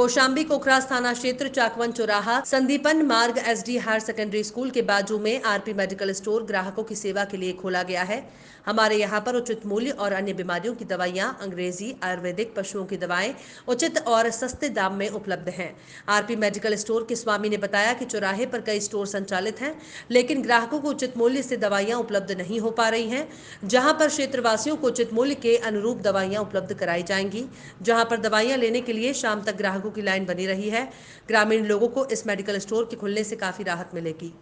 कोशाम्बी कोखरास थाना क्षेत्र चाकवन चौराहा संदीपन मार्ग एसडी हायर सेकेंडरी स्कूल के बाजू में आरपी मेडिकल स्टोर ग्राहकों की सेवा के लिए खोला गया है हमारे यहाँ पर उचित मूल्य और अन्य बीमारियों की दवाइयाँ अंग्रेजी आयुर्वेदिक पशुओं की दवाएं उचित और सस्ते दाम में उपलब्ध हैं आरपी मेडिकल स्टोर के स्वामी ने बताया कि चौराहे पर कई स्टोर संचालित हैं लेकिन ग्राहकों को उचित मूल्य से दवाइयाँ उपलब्ध नहीं हो पा रही हैं जहाँ पर क्षेत्रवासियों को उचित मूल्य के अनुरूप दवाइयाँ उपलब्ध कराई जाएंगी जहाँ पर दवाइयाँ लेने के लिए शाम तक ग्राहकों की लाइन बनी रही है ग्रामीण लोगों को इस मेडिकल स्टोर के खुलने से काफ़ी राहत मिलेगी